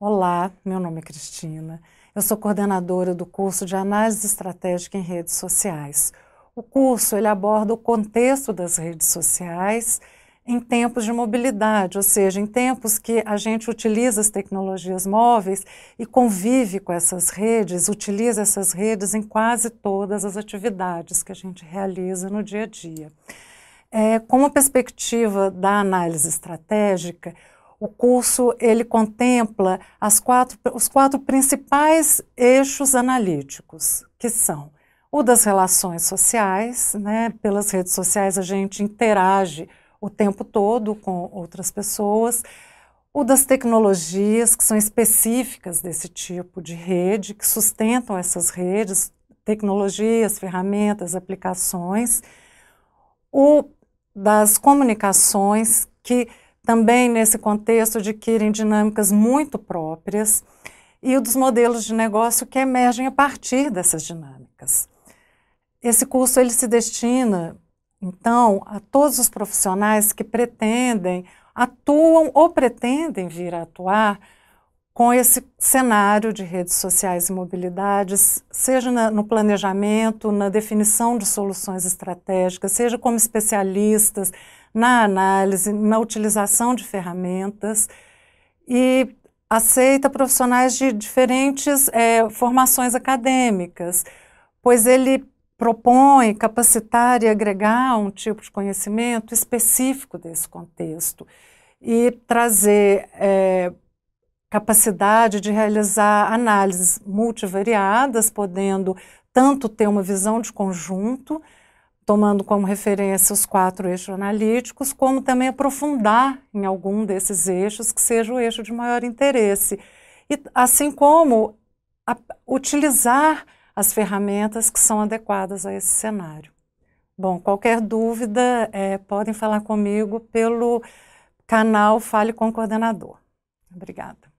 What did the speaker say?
Olá, meu nome é Cristina. Eu sou coordenadora do curso de Análise Estratégica em Redes Sociais. O curso ele aborda o contexto das redes sociais em tempos de mobilidade, ou seja, em tempos que a gente utiliza as tecnologias móveis e convive com essas redes, utiliza essas redes em quase todas as atividades que a gente realiza no dia a dia. É, com a perspectiva da análise estratégica, o curso ele contempla as quatro, os quatro principais eixos analíticos, que são o das relações sociais, né? pelas redes sociais a gente interage o tempo todo com outras pessoas, o das tecnologias que são específicas desse tipo de rede, que sustentam essas redes, tecnologias, ferramentas, aplicações, o das comunicações que também nesse contexto adquirem dinâmicas muito próprias e o dos modelos de negócio que emergem a partir dessas dinâmicas. Esse curso ele se destina, então, a todos os profissionais que pretendem, atuam ou pretendem vir a atuar com esse cenário de redes sociais e mobilidades, seja na, no planejamento, na definição de soluções estratégicas, seja como especialistas, na análise, na utilização de ferramentas e aceita profissionais de diferentes é, formações acadêmicas, pois ele propõe capacitar e agregar um tipo de conhecimento específico desse contexto e trazer. É, capacidade de realizar análises multivariadas, podendo tanto ter uma visão de conjunto, tomando como referência os quatro eixos analíticos, como também aprofundar em algum desses eixos que seja o eixo de maior interesse. E, assim como a, utilizar as ferramentas que são adequadas a esse cenário. Bom, qualquer dúvida, é, podem falar comigo pelo canal Fale com o Coordenador. Obrigada.